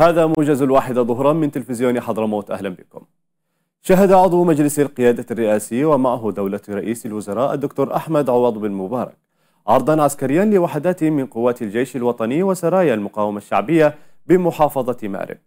هذا موجز الواحدة ظهرا من تلفزيون حضرموت أهلا بكم شهد عضو مجلس القيادة الرئاسي ومعه دولة رئيس الوزراء الدكتور أحمد عوض بن مبارك عرضا عسكريا لوحدات من قوات الجيش الوطني وسرايا المقاومة الشعبية بمحافظة مأرب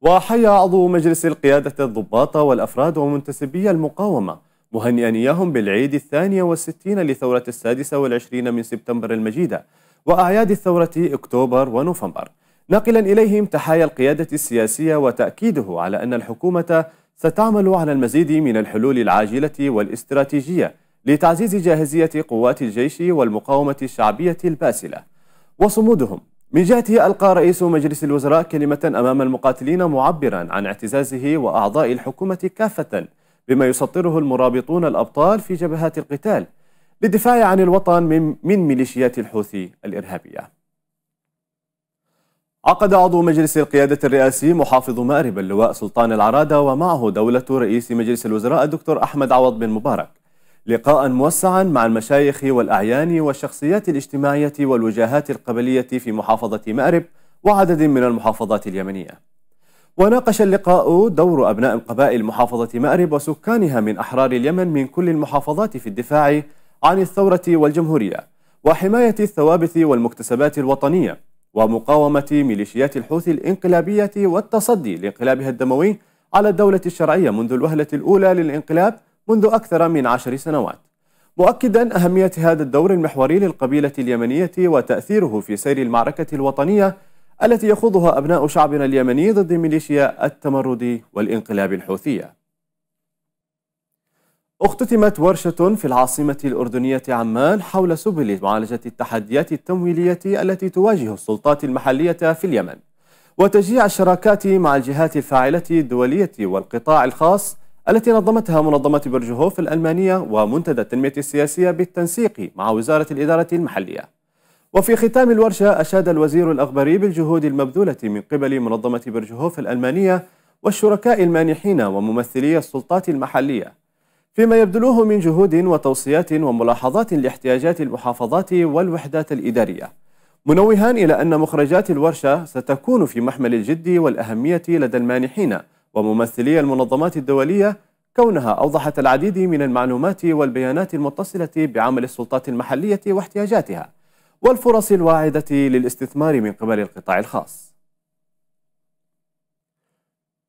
وحيا عضو مجلس القيادة الضباط والأفراد ومنتسبي المقاومة مهنئا إياهم بالعيد الثاني والستين لثورة السادسة والعشرين من سبتمبر المجيدة وأعياد الثورة أكتوبر ونوفمبر ناقلا إليهم تحايا القيادة السياسية وتأكيده على أن الحكومة ستعمل على المزيد من الحلول العاجلة والاستراتيجية لتعزيز جاهزية قوات الجيش والمقاومة الشعبية الباسلة وصمودهم من جهته ألقى رئيس مجلس الوزراء كلمة أمام المقاتلين معبرا عن اعتزازه وأعضاء الحكومة كافة بما يسطره المرابطون الأبطال في جبهات القتال للدفاع عن الوطن من ميليشيات الحوثي الإرهابية عقد عضو مجلس القيادة الرئاسي محافظ مأرب اللواء سلطان العرادة ومعه دولة رئيس مجلس الوزراء الدكتور أحمد عوض بن مبارك لقاء موسعا مع المشايخ والأعيان والشخصيات الاجتماعية والوجاهات القبلية في محافظة مأرب وعدد من المحافظات اليمنية وناقش اللقاء دور أبناء قبائل محافظة مأرب وسكانها من أحرار اليمن من كل المحافظات في الدفاع عن الثورة والجمهورية وحماية الثوابت والمكتسبات الوطنية ومقاومة ميليشيات الحوثي الإنقلابية والتصدي لانقلابها الدموي على الدولة الشرعية منذ الوهلة الأولى للانقلاب منذ أكثر من عشر سنوات مؤكدا أهمية هذا الدور المحوري للقبيلة اليمنية وتأثيره في سير المعركة الوطنية التي يخوضها أبناء شعبنا اليمني ضد ميليشيا التمرد والانقلاب الحوثية اختتمت ورشة في العاصمة الأردنية عمان حول سبل معالجة التحديات التمويلية التي تواجه السلطات المحلية في اليمن وتشجيع الشراكات مع الجهات الفاعلة الدولية والقطاع الخاص التي نظمتها منظمة برجهوف الألمانية ومنتدى التنمية السياسية بالتنسيق مع وزارة الإدارة المحلية وفي ختام الورشة أشاد الوزير الأغبري بالجهود المبذولة من قبل منظمة برجهوف الألمانية والشركاء المانحين وممثلي السلطات المحلية فيما يبذلوه من جهود وتوصيات وملاحظات لاحتياجات المحافظات والوحدات الإدارية منوها إلى أن مخرجات الورشة ستكون في محمل الجد والأهمية لدى المانحين وممثلي المنظمات الدولية كونها أوضحت العديد من المعلومات والبيانات المتصلة بعمل السلطات المحلية واحتياجاتها والفرص الواعدة للاستثمار من قبل القطاع الخاص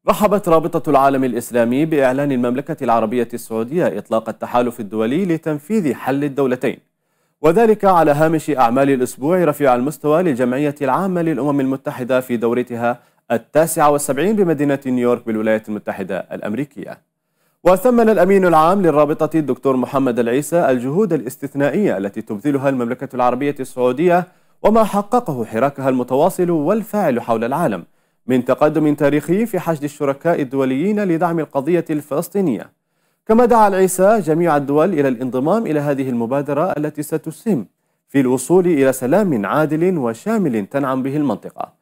رحبت رابطة العالم الإسلامي بإعلان المملكة العربية السعودية إطلاق التحالف الدولي لتنفيذ حل الدولتين وذلك على هامش أعمال الأسبوع رفيع المستوى للجمعية العامة للأمم المتحدة في دورتها التاسعة والسبعين بمدينة نيويورك بالولايات المتحدة الأمريكية وثمن الأمين العام للرابطة الدكتور محمد العيسى الجهود الاستثنائية التي تبذلها المملكة العربية السعودية وما حققه حراكها المتواصل والفاعل حول العالم من تقدم تاريخي في حشد الشركاء الدوليين لدعم القضية الفلسطينية كما دعا العيسى جميع الدول إلى الانضمام إلى هذه المبادرة التي ستسهم في الوصول إلى سلام عادل وشامل تنعم به المنطقة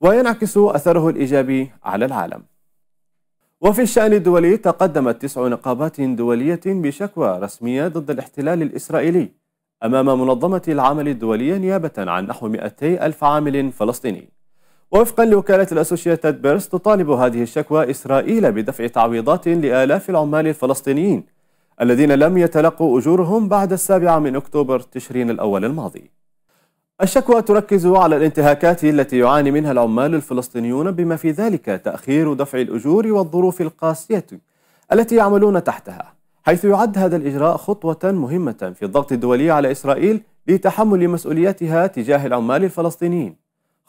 وينعكس أثره الإيجابي على العالم وفي الشأن الدولي تقدمت تسع نقابات دولية بشكوى رسمية ضد الاحتلال الإسرائيلي أمام منظمة العمل الدولية نيابة عن نحو 200 ألف عامل فلسطيني ووفقا لوكالة الأسوشيتد بيرس تطالب هذه الشكوى إسرائيل بدفع تعويضات لآلاف العمال الفلسطينيين الذين لم يتلقوا أجورهم بعد السابعة من أكتوبر تشرين الأول الماضي الشكوى تركز على الانتهاكات التي يعاني منها العمال الفلسطينيون بما في ذلك تأخير دفع الأجور والظروف القاسية التي يعملون تحتها حيث يعد هذا الإجراء خطوة مهمة في الضغط الدولي على إسرائيل لتحمل مسؤوليتها تجاه العمال الفلسطينيين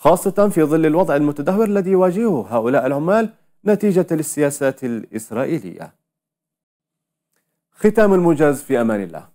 خاصة في ظل الوضع المتدهور الذي يواجهه هؤلاء العمال نتيجة للسياسات الإسرائيلية ختام الموجز في أمان الله